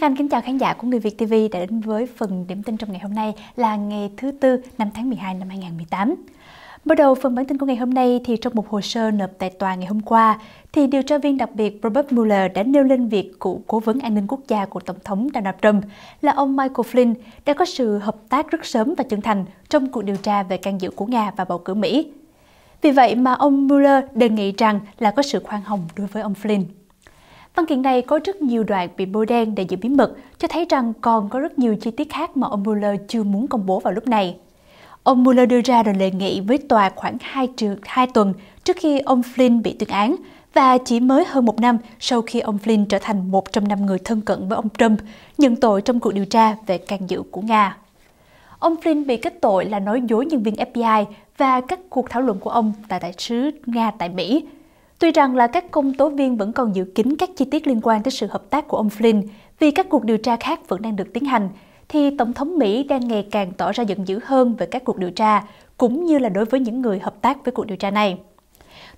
Nhất Anh kính chào khán giả của Người Việt TV đã đến với phần điểm tin trong ngày hôm nay là ngày thứ Tư năm tháng 12 năm 2018. Bắt đầu phần bản tin của ngày hôm nay thì trong một hồ sơ nộp tại tòa ngày hôm qua, thì điều tra viên đặc biệt Robert Mueller đã nêu lên việc cựu cố vấn an ninh quốc gia của Tổng thống Donald Trump là ông Michael Flynn đã có sự hợp tác rất sớm và chân thành trong cuộc điều tra về can dự của Nga và bầu cử Mỹ. Vì vậy mà ông Mueller đề nghị rằng là có sự khoan hồng đối với ông Flynn. Văn kiện này có rất nhiều đoạn bị bôi đen để giữ bí mật, cho thấy rằng còn có rất nhiều chi tiết khác mà ông Mueller chưa muốn công bố vào lúc này. Ông Mueller đưa ra đòi đề nghị với tòa khoảng 2, trừ 2 tuần trước khi ông Flynn bị tuyên án và chỉ mới hơn một năm sau khi ông Flynn trở thành một trong năm người thân cận với ông Trump, nhận tội trong cuộc điều tra về can dự của Nga. Ông Flynn bị kết tội là nói dối nhân viên FBI và các cuộc thảo luận của ông tại đại sứ Nga tại Mỹ Tuy rằng là các công tố viên vẫn còn giữ kín các chi tiết liên quan tới sự hợp tác của ông Flynn vì các cuộc điều tra khác vẫn đang được tiến hành, thì Tổng thống Mỹ đang ngày càng tỏ ra giận dữ hơn về các cuộc điều tra, cũng như là đối với những người hợp tác với cuộc điều tra này.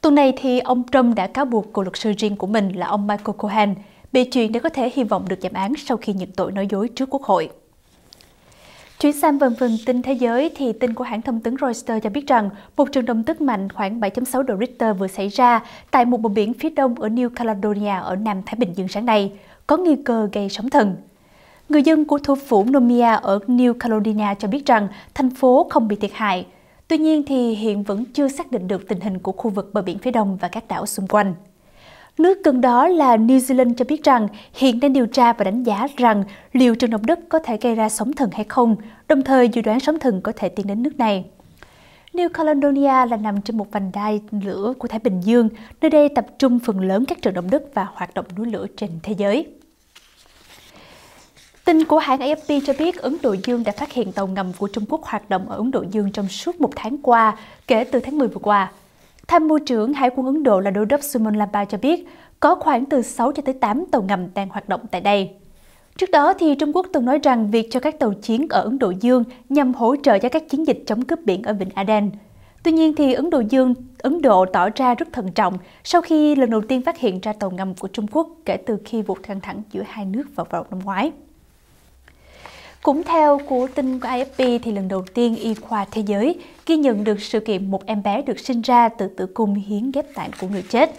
Tuần này thì ông Trump đã cáo buộc cựu luật sư riêng của mình là ông Michael Cohen bị chuyện để có thể hy vọng được giảm án sau khi nhận tội nói dối trước Quốc hội. Chuyển sang phần phần tin thế giới thì tin của hãng thông tấn Reuters cho biết rằng một trận động đất mạnh khoảng 7.6 độ Richter vừa xảy ra tại một bờ biển phía đông ở New Caledonia ở Nam Thái Bình Dương sáng nay, có nguy cơ gây sóng thần. Người dân của thủ phủ Nomia ở New Caledonia cho biết rằng thành phố không bị thiệt hại. Tuy nhiên thì hiện vẫn chưa xác định được tình hình của khu vực bờ biển phía đông và các đảo xung quanh. Nước gần đó là New Zealand cho biết rằng hiện đang điều tra và đánh giá rằng liệu trận động đất có thể gây ra sóng thần hay không, đồng thời dự đoán sóng thần có thể tiến đến nước này. New Caledonia là nằm trên một vành đai lửa của Thái Bình Dương, nơi đây tập trung phần lớn các trận động đất và hoạt động núi lửa trên thế giới. Tin của hãng AFP cho biết Ấn Độ Dương đã phát hiện tàu ngầm của Trung Quốc hoạt động ở Ấn Độ Dương trong suốt một tháng qua, kể từ tháng 10 vừa qua. Tham mưu trưởng Hải quân Ấn Độ là Đô đốc Suman Lamba cho biết có khoảng từ 6 cho tới 8 tàu ngầm đang hoạt động tại đây. Trước đó, thì Trung Quốc từng nói rằng việc cho các tàu chiến ở Ấn Độ Dương nhằm hỗ trợ cho các chiến dịch chống cướp biển ở Vịnh Aden. Tuy nhiên, thì Ấn Độ Dương, Ấn Độ tỏ ra rất thận trọng sau khi lần đầu tiên phát hiện ra tàu ngầm của Trung Quốc kể từ khi vụ căng thẳng giữa hai nước vào vào năm ngoái. Cũng theo của tin của AFP thì lần đầu tiên y khoa thế giới ghi nhận được sự kiện một em bé được sinh ra từ tử cung hiến ghép tạng của người chết.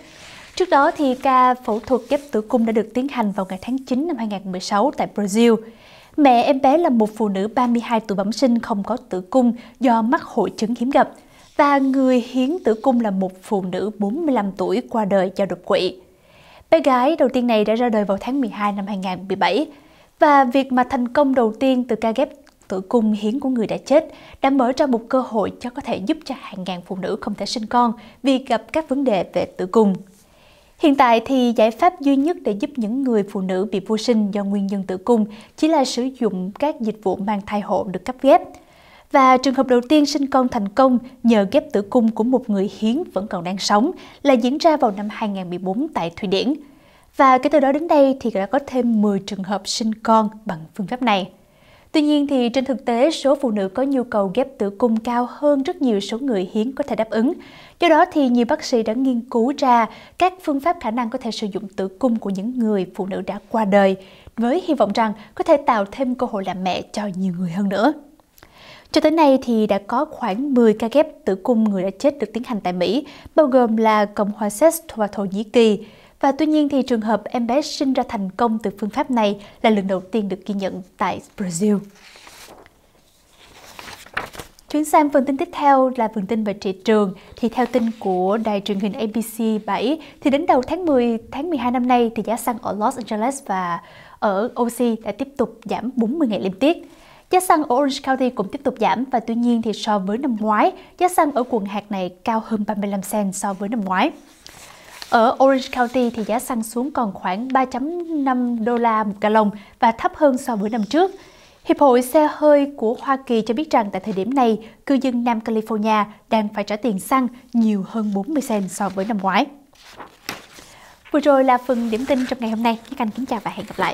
Trước đó thì ca phẫu thuật ghép tử cung đã được tiến hành vào ngày tháng 9 năm 2016 tại Brazil. Mẹ em bé là một phụ nữ 32 tuổi bẩm sinh không có tử cung do mắc hội chứng hiếm gặp và người hiến tử cung là một phụ nữ 45 tuổi qua đời do đột quỵ. Bé gái đầu tiên này đã ra đời vào tháng 12 năm 2017 và việc mà thành công đầu tiên từ ca ghép tử cung hiến của người đã chết đã mở ra một cơ hội cho có thể giúp cho hàng ngàn phụ nữ không thể sinh con vì gặp các vấn đề về tử cung. Hiện tại thì giải pháp duy nhất để giúp những người phụ nữ bị vô sinh do nguyên nhân tử cung chỉ là sử dụng các dịch vụ mang thai hộ được cấp ghép. Và trường hợp đầu tiên sinh con thành công nhờ ghép tử cung của một người hiến vẫn còn đang sống là diễn ra vào năm 2014 tại Thụy Điển. Và kể từ đó đến đây thì đã có thêm 10 trường hợp sinh con bằng phương pháp này. Tuy nhiên thì trên thực tế số phụ nữ có nhu cầu ghép tử cung cao hơn rất nhiều số người hiến có thể đáp ứng. Do đó thì nhiều bác sĩ đã nghiên cứu ra các phương pháp khả năng có thể sử dụng tử cung của những người phụ nữ đã qua đời với hy vọng rằng có thể tạo thêm cơ hội làm mẹ cho nhiều người hơn nữa. Cho tới nay thì đã có khoảng 10 ca ghép tử cung người đã chết được tiến hành tại Mỹ, bao gồm là Cộng hòa Séc và Thổ Nhĩ Kỳ. Và tuy nhiên thì trường hợp em bé sinh ra thành công từ phương pháp này là lần đầu tiên được ghi nhận tại Brazil. Chuyển sang phần tin tiếp theo là phần tin về thị trường. Thì theo tin của đài truyền hình ABC 7, thì đến đầu tháng 10, tháng 12 năm nay thì giá xăng ở Los Angeles và ở OC đã tiếp tục giảm 40 ngày liên tiếp. Giá xăng ở Orange County cũng tiếp tục giảm và tuy nhiên thì so với năm ngoái, giá xăng ở quận hạt này cao hơn 35 cent so với năm ngoái. Ở Orange County thì giá xăng xuống còn khoảng 3.5 đô la một gallon và thấp hơn so với năm trước. Hiệp hội xe hơi của Hoa Kỳ cho biết rằng tại thời điểm này, cư dân Nam California đang phải trả tiền xăng nhiều hơn 40 cent so với năm ngoái. Vừa rồi là phần điểm tin trong ngày hôm nay. Các anh kính chào và hẹn gặp lại.